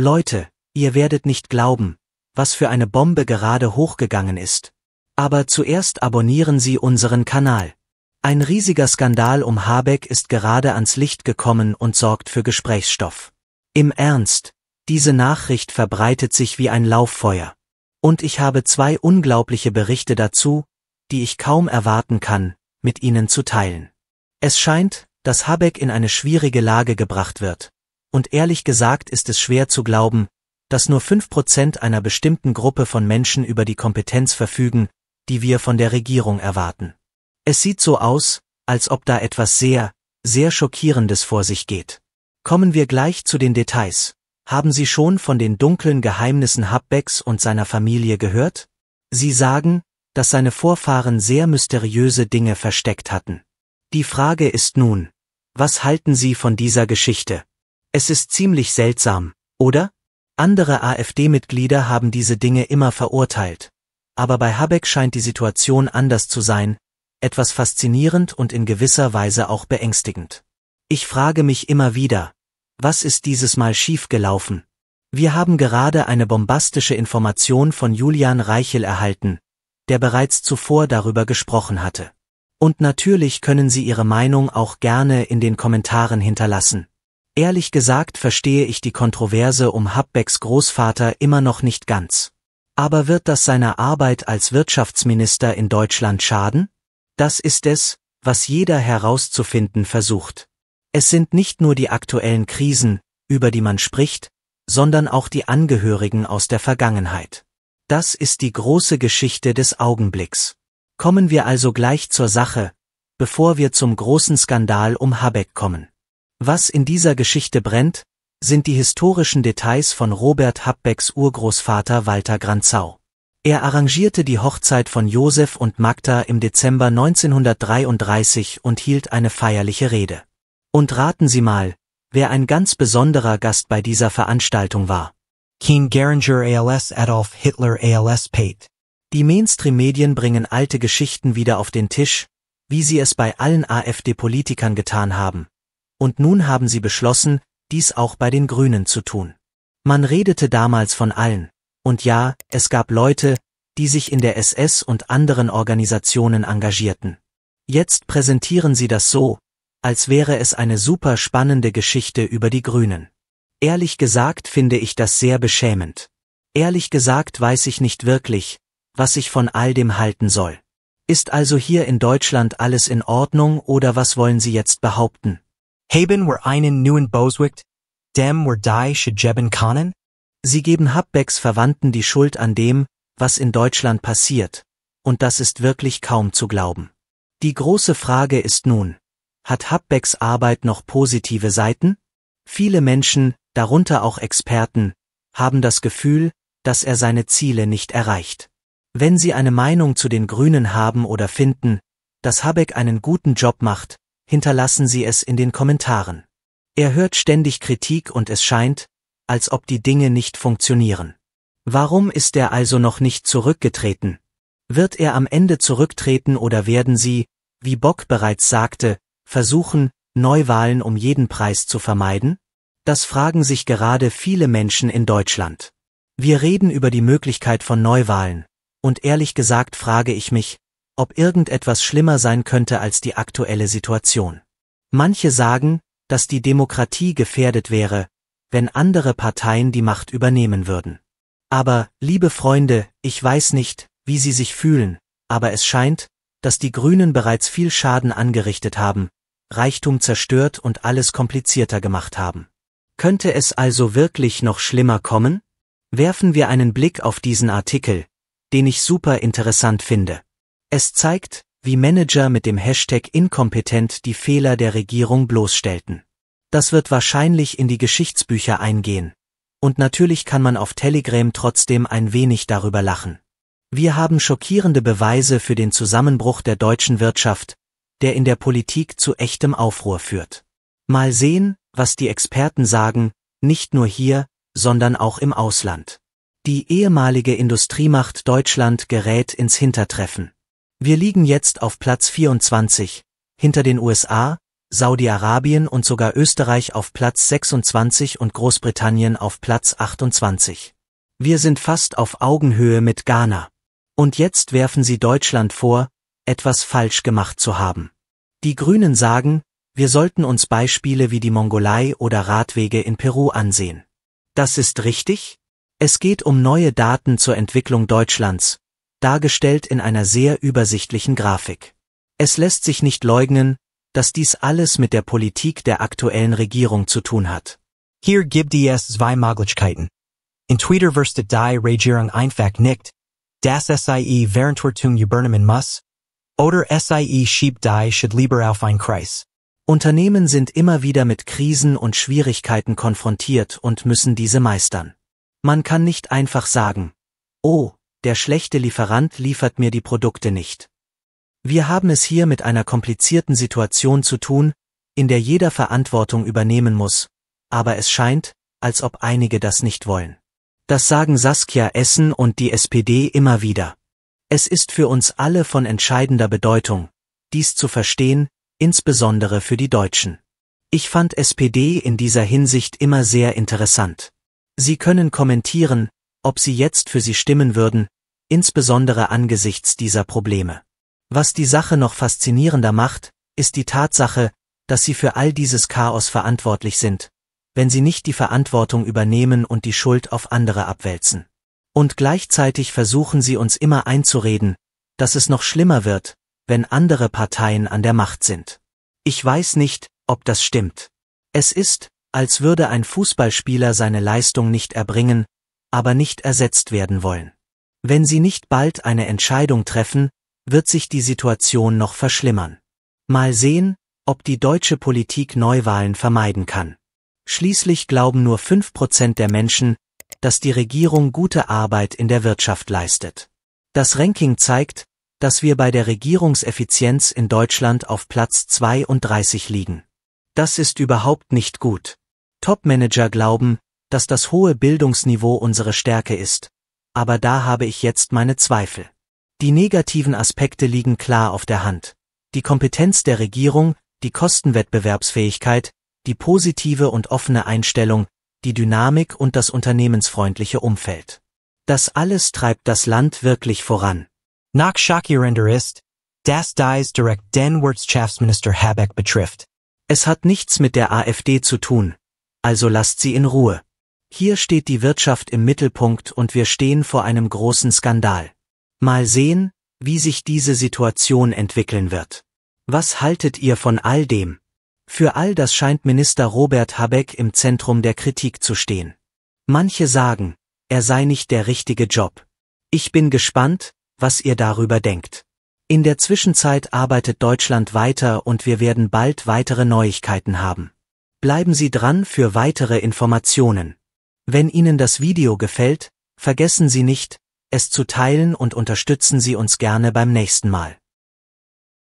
Leute, ihr werdet nicht glauben, was für eine Bombe gerade hochgegangen ist. Aber zuerst abonnieren Sie unseren Kanal. Ein riesiger Skandal um Habeck ist gerade ans Licht gekommen und sorgt für Gesprächsstoff. Im Ernst, diese Nachricht verbreitet sich wie ein Lauffeuer. Und ich habe zwei unglaubliche Berichte dazu, die ich kaum erwarten kann, mit Ihnen zu teilen. Es scheint, dass Habeck in eine schwierige Lage gebracht wird, und ehrlich gesagt ist es schwer zu glauben, dass nur 5% einer bestimmten Gruppe von Menschen über die Kompetenz verfügen, die wir von der Regierung erwarten. Es sieht so aus, als ob da etwas sehr, sehr Schockierendes vor sich geht. Kommen wir gleich zu den Details. Haben Sie schon von den dunklen Geheimnissen Habbecks und seiner Familie gehört? Sie sagen, dass seine Vorfahren sehr mysteriöse Dinge versteckt hatten. Die Frage ist nun, was halten Sie von dieser Geschichte? Es ist ziemlich seltsam, oder? Andere AfD-Mitglieder haben diese Dinge immer verurteilt. Aber bei Habeck scheint die Situation anders zu sein, etwas faszinierend und in gewisser Weise auch beängstigend. Ich frage mich immer wieder, was ist dieses Mal schief gelaufen? Wir haben gerade eine bombastische Information von Julian Reichel erhalten, der bereits zuvor darüber gesprochen hatte. Und natürlich können Sie Ihre Meinung auch gerne in den Kommentaren hinterlassen. Ehrlich gesagt verstehe ich die Kontroverse um Habbecks Großvater immer noch nicht ganz. Aber wird das seiner Arbeit als Wirtschaftsminister in Deutschland schaden? Das ist es, was jeder herauszufinden versucht. Es sind nicht nur die aktuellen Krisen, über die man spricht, sondern auch die Angehörigen aus der Vergangenheit. Das ist die große Geschichte des Augenblicks. Kommen wir also gleich zur Sache, bevor wir zum großen Skandal um Habeck kommen. Was in dieser Geschichte brennt, sind die historischen Details von Robert Habbecks Urgroßvater Walter Granzau. Er arrangierte die Hochzeit von Josef und Magda im Dezember 1933 und hielt eine feierliche Rede. Und raten Sie mal, wer ein ganz besonderer Gast bei dieser Veranstaltung war. King Geringer ALS Adolf Hitler ALS Pate. Die Mainstream-Medien bringen alte Geschichten wieder auf den Tisch, wie sie es bei allen AfD-Politikern getan haben und nun haben sie beschlossen, dies auch bei den Grünen zu tun. Man redete damals von allen, und ja, es gab Leute, die sich in der SS und anderen Organisationen engagierten. Jetzt präsentieren sie das so, als wäre es eine super spannende Geschichte über die Grünen. Ehrlich gesagt finde ich das sehr beschämend. Ehrlich gesagt weiß ich nicht wirklich, was ich von all dem halten soll. Ist also hier in Deutschland alles in Ordnung oder was wollen Sie jetzt behaupten? Haben were einen neuen Boswicht, dem were die Shejeben Kanen? Sie geben Habbecks Verwandten die Schuld an dem, was in Deutschland passiert, und das ist wirklich kaum zu glauben. Die große Frage ist nun, hat Habbecks Arbeit noch positive Seiten? Viele Menschen, darunter auch Experten, haben das Gefühl, dass er seine Ziele nicht erreicht. Wenn sie eine Meinung zu den Grünen haben oder finden, dass Habeck einen guten Job macht, hinterlassen Sie es in den Kommentaren. Er hört ständig Kritik und es scheint, als ob die Dinge nicht funktionieren. Warum ist er also noch nicht zurückgetreten? Wird er am Ende zurücktreten oder werden Sie, wie Bock bereits sagte, versuchen, Neuwahlen um jeden Preis zu vermeiden? Das fragen sich gerade viele Menschen in Deutschland. Wir reden über die Möglichkeit von Neuwahlen, und ehrlich gesagt frage ich mich, ob irgendetwas schlimmer sein könnte als die aktuelle Situation. Manche sagen, dass die Demokratie gefährdet wäre, wenn andere Parteien die Macht übernehmen würden. Aber, liebe Freunde, ich weiß nicht, wie Sie sich fühlen, aber es scheint, dass die Grünen bereits viel Schaden angerichtet haben, Reichtum zerstört und alles komplizierter gemacht haben. Könnte es also wirklich noch schlimmer kommen? Werfen wir einen Blick auf diesen Artikel, den ich super interessant finde. Es zeigt, wie Manager mit dem Hashtag inkompetent die Fehler der Regierung bloßstellten. Das wird wahrscheinlich in die Geschichtsbücher eingehen. Und natürlich kann man auf Telegram trotzdem ein wenig darüber lachen. Wir haben schockierende Beweise für den Zusammenbruch der deutschen Wirtschaft, der in der Politik zu echtem Aufruhr führt. Mal sehen, was die Experten sagen, nicht nur hier, sondern auch im Ausland. Die ehemalige Industriemacht Deutschland gerät ins Hintertreffen. Wir liegen jetzt auf Platz 24, hinter den USA, Saudi-Arabien und sogar Österreich auf Platz 26 und Großbritannien auf Platz 28. Wir sind fast auf Augenhöhe mit Ghana. Und jetzt werfen sie Deutschland vor, etwas falsch gemacht zu haben. Die Grünen sagen, wir sollten uns Beispiele wie die Mongolei oder Radwege in Peru ansehen. Das ist richtig? Es geht um neue Daten zur Entwicklung Deutschlands, dargestellt in einer sehr übersichtlichen Grafik. Es lässt sich nicht leugnen, dass dies alles mit der Politik der aktuellen Regierung zu tun hat. Hier gibt es zwei Möglichkeiten. In Twitter verste die Regierung einfach nicht, das SIE Verantwortung übernehmen muss, oder SIE schiebt die should lieber auf ein Kreis. Unternehmen sind immer wieder mit Krisen und Schwierigkeiten konfrontiert und müssen diese meistern. Man kann nicht einfach sagen, oh, der schlechte Lieferant liefert mir die Produkte nicht. Wir haben es hier mit einer komplizierten Situation zu tun, in der jeder Verantwortung übernehmen muss, aber es scheint, als ob einige das nicht wollen. Das sagen Saskia Essen und die SPD immer wieder. Es ist für uns alle von entscheidender Bedeutung, dies zu verstehen, insbesondere für die Deutschen. Ich fand SPD in dieser Hinsicht immer sehr interessant. Sie können kommentieren, ob sie jetzt für sie stimmen würden, insbesondere angesichts dieser Probleme. Was die Sache noch faszinierender macht, ist die Tatsache, dass sie für all dieses Chaos verantwortlich sind, wenn sie nicht die Verantwortung übernehmen und die Schuld auf andere abwälzen. Und gleichzeitig versuchen sie uns immer einzureden, dass es noch schlimmer wird, wenn andere Parteien an der Macht sind. Ich weiß nicht, ob das stimmt. Es ist, als würde ein Fußballspieler seine Leistung nicht erbringen, aber nicht ersetzt werden wollen. Wenn sie nicht bald eine Entscheidung treffen, wird sich die Situation noch verschlimmern. Mal sehen, ob die deutsche Politik Neuwahlen vermeiden kann. Schließlich glauben nur fünf Prozent der Menschen, dass die Regierung gute Arbeit in der Wirtschaft leistet. Das Ranking zeigt, dass wir bei der Regierungseffizienz in Deutschland auf Platz 32 liegen. Das ist überhaupt nicht gut. Topmanager glauben, dass das hohe Bildungsniveau unsere Stärke ist, aber da habe ich jetzt meine Zweifel. Die negativen Aspekte liegen klar auf der Hand. Die Kompetenz der Regierung, die Kostenwettbewerbsfähigkeit, die positive und offene Einstellung, die Dynamik und das unternehmensfreundliche Umfeld. Das alles treibt das Land wirklich voran. Nach ist, dass dies direkt den Wirtschaftsminister Habeck betrifft. Es hat nichts mit der AfD zu tun, also lasst sie in Ruhe. Hier steht die Wirtschaft im Mittelpunkt und wir stehen vor einem großen Skandal. Mal sehen, wie sich diese Situation entwickeln wird. Was haltet ihr von all dem? Für all das scheint Minister Robert Habeck im Zentrum der Kritik zu stehen. Manche sagen, er sei nicht der richtige Job. Ich bin gespannt, was ihr darüber denkt. In der Zwischenzeit arbeitet Deutschland weiter und wir werden bald weitere Neuigkeiten haben. Bleiben Sie dran für weitere Informationen. Wenn Ihnen das Video gefällt, vergessen Sie nicht, es zu teilen und unterstützen Sie uns gerne beim nächsten Mal.